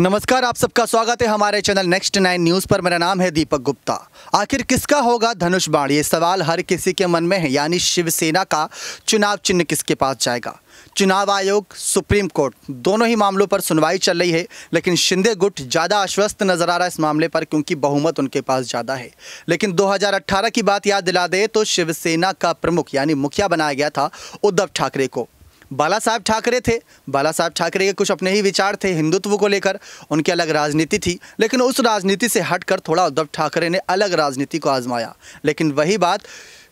नमस्कार आप सबका स्वागत है हमारे चैनल नेक्स्ट नाइन न्यूज़ पर मेरा नाम है दीपक गुप्ता आखिर किसका होगा धनुष बाण ये सवाल हर किसी के मन में है यानी शिवसेना का चुनाव चिन्ह किसके पास जाएगा चुनाव आयोग सुप्रीम कोर्ट दोनों ही मामलों पर सुनवाई चल रही है लेकिन शिंदे गुट ज़्यादा आश्वस्त नजर आ रहा है इस मामले पर क्योंकि बहुमत उनके पास ज़्यादा है लेकिन 2018 की बात याद दिला दे तो शिवसेना का प्रमुख यानी मुखिया बनाया गया था उद्धव ठाकरे को बाला साहब ठाकरे थे बाला साहब ठाकरे के कुछ अपने ही विचार थे हिंदुत्व को लेकर उनकी अलग राजनीति थी लेकिन उस राजनीति से हटकर थोड़ा उद्धव ठाकरे ने अलग राजनीति को आजमाया लेकिन वही बात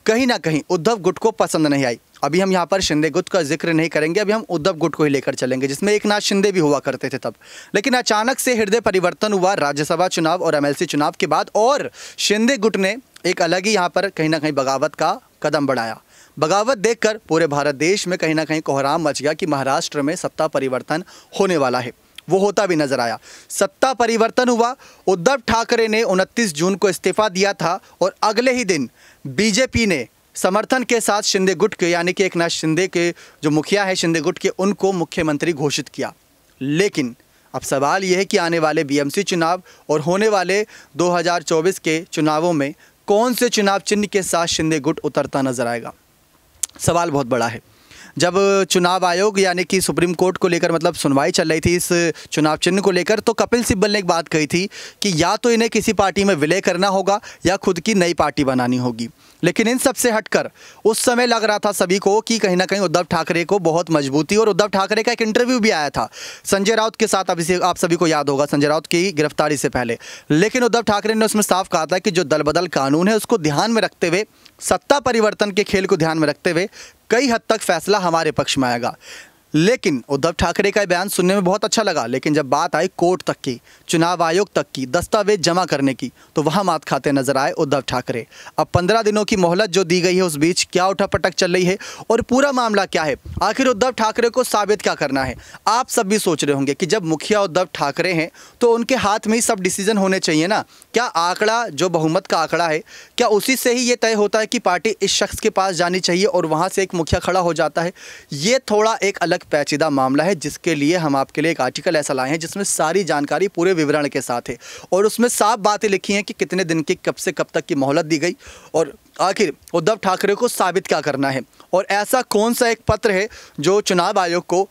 कहीं ना कहीं उद्धव गुट को पसंद नहीं आई अभी हम यहाँ पर शिंदे गुट का जिक्र नहीं करेंगे अभी हम उद्धव गुट को ही लेकर चलेंगे जिसमें एक नाथ शिंदे भी हुआ करते थे तब लेकिन अचानक से हृदय परिवर्तन हुआ राज्यसभा चुनाव और एमएलसी चुनाव के बाद और शिंदे गुट ने एक अलग ही यहाँ पर कहीं ना कहीं बगावत का कदम बढ़ाया बगावत देखकर पूरे भारत देश में कहीं ना कहीं कोहराम मच गया कि महाराष्ट्र में सत्ता परिवर्तन होने वाला है वो होता भी नजर आया सत्ता परिवर्तन हुआ उद्धव ठाकरे ने 29 जून को इस्तीफा दिया था और अगले ही दिन बीजेपी ने समर्थन के साथ शिंदे गुट के यानी कि एक नाथ शिंदे के जो मुखिया है शिंदे गुट के उनको मुख्यमंत्री घोषित किया लेकिन अब सवाल यह है कि आने वाले बीएमसी चुनाव और होने वाले 2024 के चुनावों में कौन से चुनाव चिन्ह के साथ शिंदे गुट उतरता नजर आएगा सवाल बहुत बड़ा है जब चुनाव आयोग यानी कि सुप्रीम कोर्ट को लेकर मतलब सुनवाई चल रही थी इस चुनाव चिन्ह को लेकर तो कपिल सिब्बल ने एक बात कही थी कि या तो इन्हें किसी पार्टी में विलय करना होगा या खुद की नई पार्टी बनानी होगी लेकिन इन सब से हटकर उस समय लग रहा था सभी को कि कहीं ना कहीं उद्धव ठाकरे को बहुत मजबूती और उद्धव ठाकरे का एक इंटरव्यू भी आया था संजय राउत के साथ अभी से आप सभी को याद होगा संजय राउत की गिरफ्तारी से पहले लेकिन उद्धव ठाकरे ने उसमें साफ कहा था कि जो दल बदल कानून है उसको ध्यान में रखते हुए सत्ता परिवर्तन के खेल को ध्यान में रखते हुए कई हद तक फैसला हमारे पक्ष में आएगा लेकिन उद्धव ठाकरे का बयान सुनने में बहुत अच्छा लगा लेकिन जब बात आई कोर्ट तक की चुनाव आयोग तक की दस्तावेज जमा करने की तो वहाँ मात खाते नजर आए उद्धव ठाकरे अब पंद्रह दिनों की मोहलत जो दी गई है उस बीच क्या उठापटक चल रही है और पूरा मामला क्या है आखिर उद्धव ठाकरे को साबित क्या करना है आप सब भी सोच रहे होंगे कि जब मुखिया उद्धव ठाकरे हैं तो उनके हाथ में ही सब डिसीजन होने चाहिए ना क्या आंकड़ा जो बहुमत का आंकड़ा है क्या उसी से ही ये तय होता है कि पार्टी इस शख्स के पास जानी चाहिए और वहाँ से एक मुखिया खड़ा हो जाता है ये थोड़ा एक अलग पैचीदा मामला है जिसके लिए हम आपके लिए एक आर्टिकल ऐसा लाए हैं जिसमें सारी जानकारी पूरे विवरण के साथ है और उसमें साफ बातें लिखी हैं कि कितने दिन की कब से कब तक की मोहलत दी गई और आखिर उद्धव ठाकरे को साबित क्या करना है और ऐसा कौन सा एक पत्र है जो चुनाव आयोग को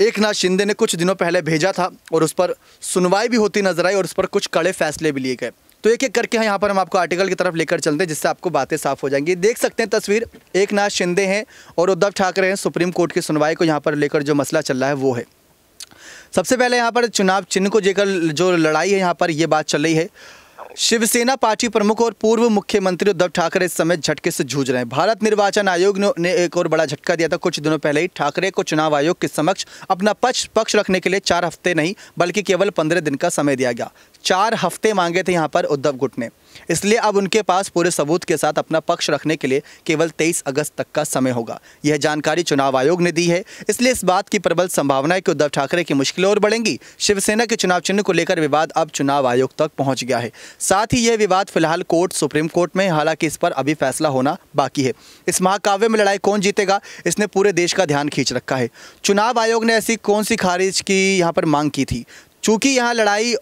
एक नाथ शिंदे ने कुछ दिनों पहले भेजा था और उस पर सुनवाई भी होती नजर आई और उस पर कुछ कड़े फैसले भी लिए गए तो एक एक करके यहाँ पर हम आपको आर्टिकल की तरफ लेकर चलते हैं जिससे आपको बातें साफ हो जाएंगी देख सकते हैं तस्वीर एक नाथ शिंदे हैं और उद्धव ठाकरे हैं सुप्रीम कोर्ट की सुनवाई को यहाँ पर लेकर जो मसला चल रहा है वो है सबसे पहले यहाँ पर चुनाव चिन्ह को लेकर जो लड़ाई है यहाँ पर ये बात चल रही है शिवसेना पार्टी प्रमुख और पूर्व मुख्यमंत्री उद्धव ठाकरे इस समय झटके से जूझ रहे हैं भारत निर्वाचन आयोग ने एक और बड़ा झटका दिया था कुछ दिनों पहले ही ठाकरे को चुनाव आयोग के समक्ष अपना पक्ष पक्ष रखने के लिए चार हफ्ते नहीं बल्कि केवल पंद्रह दिन का समय दिया गया चार हफ्ते मांगे थे यहाँ पर उद्धव गुट ने इसलिए अब उनके पास पूरे सबूत के साथ अपना पक्ष रखने के लिए केवल 23 अगस्त तक का समय होगा यह जानकारी चुनाव आयोग ने दी है इसलिए इस बात की प्रबल संभावना है कि उद्धव ठाकरे की मुश्किलें और बढ़ेंगी शिवसेना के चुनाव चिन्ह को लेकर विवाद अब चुनाव आयोग तक पहुंच गया है साथ ही यह विवाद फिलहाल कोर्ट सुप्रीम कोर्ट में हालांकि इस पर अभी फैसला होना बाकी है इस महाकाव्य में लड़ाई कौन जीतेगा इसने पूरे देश का ध्यान खींच रखा है चुनाव आयोग ने ऐसी कौन सी खारिज की यहाँ पर मांग की थी चूंकि यहाँ लड़ाई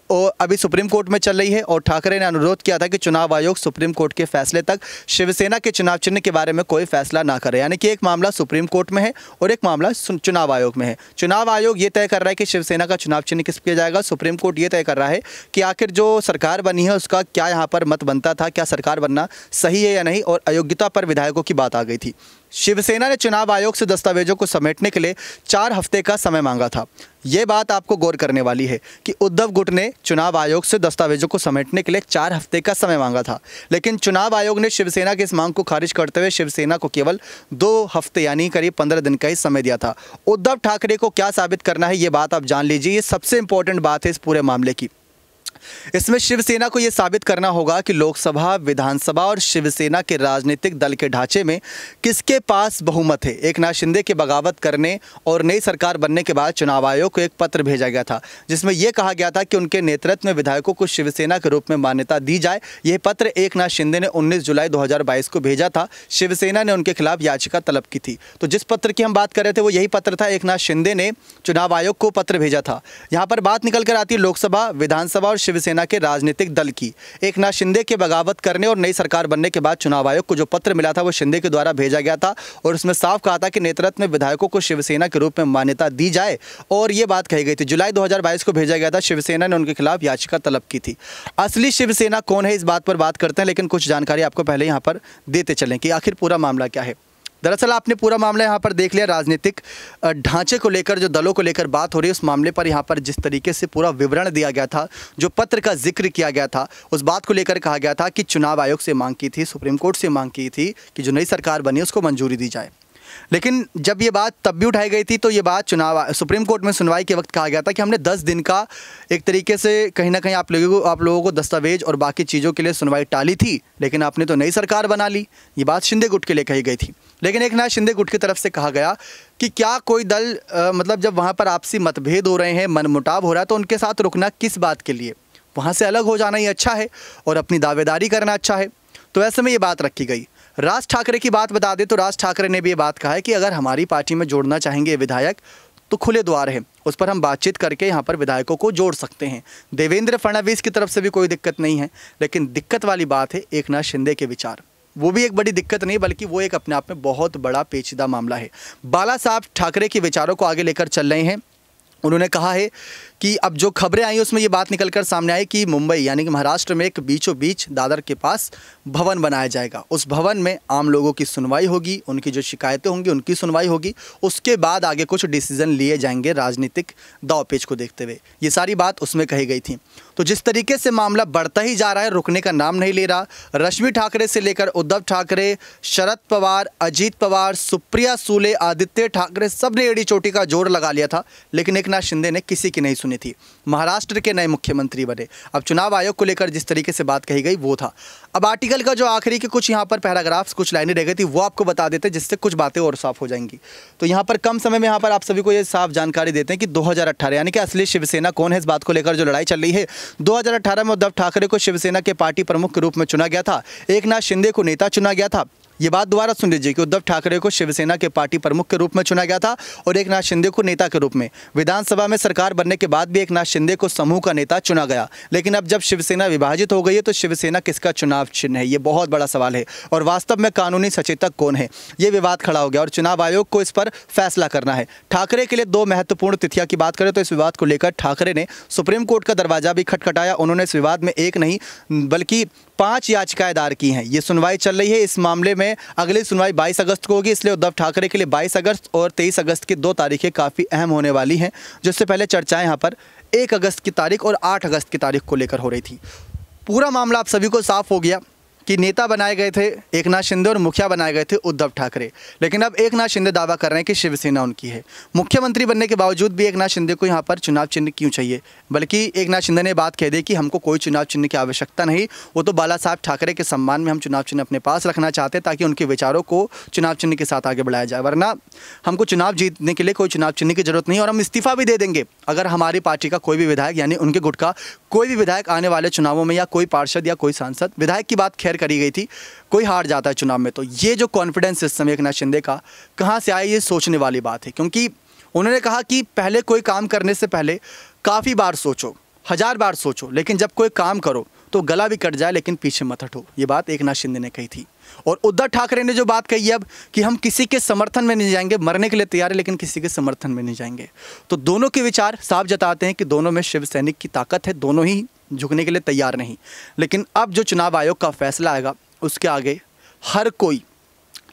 अभी सुप्रीम कोर्ट में चल रही है और ठाकरे ने अनुरोध किया था कि चुनाव आयोग सुप्रीम कोर्ट के फैसले तक शिवसेना के चुनाव चिन्ह के बारे में कोई फैसला ना करे यानी कि एक मामला सुप्रीम कोर्ट में है और एक मामला चुनाव आयोग में है चुनाव आयोग ये तय कर रहा है कि शिवसेना का चुनाव चिन्ह किस किया जाएगा सुप्रीम कोर्ट ये तय कर रहा है कि आखिर जो सरकार बनी है उसका क्या यहाँ पर मत बनता था क्या सरकार बनना सही है या नहीं और अयोग्यता पर विधायकों की बात आ गई थी शिवसेना ने चुनाव आयोग से दस्तावेजों को समेटने के लिए चार हफ्ते का समय मांगा था ये बात आपको गौर करने वाली है कि उद्धव गुट ने चुनाव आयोग से दस्तावेजों को समेटने के लिए चार हफ्ते का समय मांगा था लेकिन चुनाव आयोग ने शिवसेना की इस मांग को खारिज करते हुए शिवसेना को केवल दो हफ्ते यानी करीब पंद्रह दिन का ही समय दिया था उद्धव ठाकरे को क्या साबित करना है ये बात आप जान लीजिए ये सबसे इंपॉर्टेंट बात है इस पूरे मामले की इसमें शिवसेना को यह साबित करना होगा कि लोकसभा विधानसभा और शिवसेना के राजनीतिक दल के ढांचे में किसके पास बहुमत है एक नाथ शिंदे की बगावत करने और नई सरकार बनने के बाद चुनाव आयोग को एक पत्र भेजा गया था जिसमें यह कहा गया था कि उनके नेतृत्व में विधायकों को शिवसेना के रूप में मान्यता दी जाए यह पत्र एक नाथ शिंदे ने उन्नीस जुलाई दो को भेजा था शिवसेना ने उनके खिलाफ याचिका तलब की थी तो जिस पत्र की हम बात कर रहे थे वो यही पत्र था एक नाथ शिंदे ने चुनाव आयोग को पत्र भेजा था यहाँ पर बात निकल कर आती है लोकसभा विधानसभा और शिवसेना के राजनीतिक दल की एक नाथ शिंदे के बगावत करने और नई सरकार बनने के बाद चुनाव आयोग को जो पत्र मिला था वो शिंदे के द्वारा भेजा गया था और उसमें साफ कहा था कि नेतृत्व में विधायकों को शिवसेना के रूप में मान्यता दी जाए और ये बात कही गई थी जुलाई दो को भेजा गया था शिवसेना ने उनके खिलाफ याचिका तलब की थी असली शिवसेना कौन है इस बात पर बात करते हैं लेकिन कुछ जानकारी आपको पहले यहाँ पर देते चलें कि आखिर पूरा मामला क्या है दरअसल आपने पूरा मामला यहाँ पर देख लिया राजनीतिक ढांचे को लेकर जो दलों को लेकर बात हो रही है उस मामले पर यहाँ पर जिस तरीके से पूरा विवरण दिया गया था जो पत्र का जिक्र किया गया था उस बात को लेकर कहा गया था कि चुनाव आयोग से मांग की थी सुप्रीम कोर्ट से मांग की थी कि जो नई सरकार बनी उसको मंजूरी दी जाए लेकिन जब ये बात तब भी उठाई गई थी तो ये बात चुनाव सुप्रीम कोर्ट में सुनवाई के वक्त कहा गया था कि हमने दस दिन का एक तरीके से कहीं ना कहीं आप लोगों को आप लोगों को दस्तावेज और बाकी चीज़ों के लिए सुनवाई टाली थी लेकिन आपने तो नई सरकार बना ली ये बात शिंदे गुट के लिए कही गई थी लेकिन एक ना शिंदे गुट की तरफ से कहा गया कि क्या कोई दल आ, मतलब जब वहाँ पर आपसी मतभेद हो रहे हैं मनमुटाव हो रहा है तो उनके साथ रुकना किस बात के लिए वहाँ से अलग हो जाना ही अच्छा है और अपनी दावेदारी करना अच्छा है तो ऐसे में ये बात रखी गई राज ठाकरे की बात बता दें तो राज ठाकरे ने भी ये बात कहा है कि अगर हमारी पार्टी में जोड़ना चाहेंगे विधायक तो खुले द्वार हैं उस पर हम बातचीत करके यहाँ पर विधायकों को जोड़ सकते हैं देवेंद्र फडणवीस की तरफ से भी कोई दिक्कत नहीं है लेकिन दिक्कत वाली बात है एक नाथ शिंदे के विचार वो भी एक बड़ी दिक्कत नहीं बल्कि वो एक अपने आप में बहुत बड़ा पेचीदा मामला है बाला साहब ठाकरे के विचारों को आगे लेकर चल रहे हैं उन्होंने कहा है कि अब जो खबरें आई उसमें ये बात निकल कर सामने आई कि मुंबई यानी कि महाराष्ट्र में एक बीचों बीच दादर के पास भवन बनाया जाएगा उस भवन में आम लोगों की सुनवाई होगी उनकी जो शिकायतें होंगी उनकी सुनवाई होगी उसके बाद आगे कुछ डिसीजन लिए जाएंगे राजनीतिक दाव पेज को देखते हुए ये सारी बात उसमें कही गई थी तो जिस तरीके से मामला बढ़ता ही जा रहा है रुकने का नाम नहीं ले रहा रश्मि ठाकरे से लेकर उद्धव ठाकरे शरद पवार अजीत पवार सुप्रिया सूले आदित्य ठाकरे सब ने एड़ी चोटी का जोर लगा लिया था लेकिन एक नाथ शिंदे ने किसी की नहीं चुनी थी महाराष्ट्र के नए मुख्यमंत्री बने अब चुनाव आयोग को लेकर जिस तरीके से बात कही गई वो था अब आर्टिकल का जो आखिरी के कुछ यहाँ पर पैराग्राफ्स कुछ लाइनें रह गई थी वो आपको बता देते हैं जिससे कुछ बातें और साफ हो जाएंगी तो यहाँ पर कम समय में यहाँ पर आप सभी को ये साफ जानकारी देते हैं कि 2018 यानी कि असली शिवसेना कौन है इस बात को लेकर जो लड़ाई चल रही है 2018 में उद्धव ठाकरे को शिवसेना के पार्टी प्रमुख के रूप में चुना गया था एक नाथ शिंदे को नेता चुना गया था ये बात दोबारा सुन लीजिए कि उद्धव ठाकरे को शिवसेना के पार्टी प्रमुख के रूप में चुना गया था और एक नाथ शिंदे को नेता के रूप में विधानसभा में सरकार बनने के बाद भी एक नाथ शिंदे को समूह का नेता चुना गया लेकिन अब जब शिवसेना विभाजित हो गई है तो शिवसेना किसका चुनाव चुनाव चिन्ह है ये बहुत बड़ा सवाल है और वास्तव में कानूनी सचेतक कौन है ये विवाद खड़ा हो गया और चुनाव आयोग को इस पर फैसला करना है ठाकरे के लिए दो महत्वपूर्ण तिथियां की बात करें तो इस विवाद को लेकर ठाकरे ने सुप्रीम कोर्ट का दरवाजा भी खटखटाया उन्होंने इस विवाद में एक नहीं बल्कि पांच याचिकाएं दायर की हैं ये सुनवाई चल रही है इस मामले में अगली सुनवाई 22 अगस्त को होगी इसलिए उद्धव ठाकरे के लिए 22 अगस्त और 23 अगस्त की दो तारीखें काफ़ी अहम होने वाली हैं जिससे पहले चर्चाएं यहां पर 1 अगस्त की तारीख और 8 अगस्त की तारीख को लेकर हो रही थी पूरा मामला आप सभी को साफ हो गया कि नेता बनाए गए थे एक नाथ शिंदे और मुखिया बनाए गए थे उद्धव ठाकरे लेकिन अब एक नाथ शिंदे दावा कर रहे हैं कि शिवसेना उनकी है मुख्यमंत्री बनने के बावजूद भी एक नाथ शिंदे को यहाँ पर चुनाव चिन्ह क्यों चाहिए बल्कि एक नाथ शिंदे ने बात कह दी कि हमको कोई चुनाव चिन्ह की आवश्यकता नहीं वो तो बाला साहब ठाकरे के सम्मान में हम चुनाव चिन्ह अपने पास रखना चाहते हैं ताकि उनके विचारों को चुनाव चिन्ह के साथ आगे बढ़ाया जाए वरना हमको चुनाव जीतने के लिए कोई चुनाव चिन्ह की जरूरत नहीं और हम इस्तीफा भी दे देंगे अगर हमारी पार्टी का कोई भी विधायक यानी उनके गुट का कोई भी विधायक आने वाले चुनावों में या कोई पार्षद या कोई सांसद विधायक की बात खैर करी गई थी कोई हार जाता है चुनाव में तो ये जो कॉन्फिडेंस सिस्टम एक नाथ शिंदे का कहाँ से आए ये सोचने वाली बात है क्योंकि उन्होंने कहा कि पहले कोई काम करने से पहले काफ़ी बार सोचो हज़ार बार सोचो लेकिन जब कोई काम करो तो गला भी कट जाए लेकिन पीछे मत हटो ये बात एक नाथ शिंदे ने कही थी और उद्धव ठाकरे ने जो बात कही अब कि हम किसी के समर्थन में नहीं जाएंगे मरने के लिए तैयार है लेकिन किसी के समर्थन में नहीं जाएंगे तो दोनों के विचार साफ जताते हैं कि दोनों में शिव सैनिक की ताकत है दोनों ही झुकने के लिए तैयार नहीं लेकिन अब जो चुनाव आयोग का फैसला आएगा उसके आगे हर कोई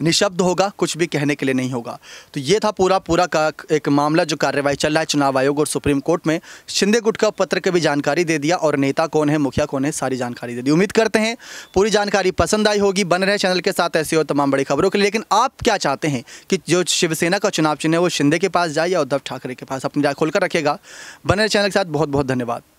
निशब्द होगा कुछ भी कहने के लिए नहीं होगा तो ये था पूरा पूरा का एक मामला जो कार्रवाई चल रहा है चुनाव आयोग और सुप्रीम कोर्ट में शिंदे गुट का पत्र के भी जानकारी दे दिया और नेता कौन है मुखिया कौन है सारी जानकारी दे दी उम्मीद करते हैं पूरी जानकारी पसंद आई होगी बन रहे चैनल के साथ ऐसी और तमाम बड़ी खबरों के लिए लेकिन आप क्या चाहते हैं कि जो शिवसेना का चुनाव चिन्ह है वो शिंदे के पास जाए या उद्धव ठाकरे के पास अपनी राय खोलकर रखेगा बन रहे चैनल के साथ बहुत बहुत धन्यवाद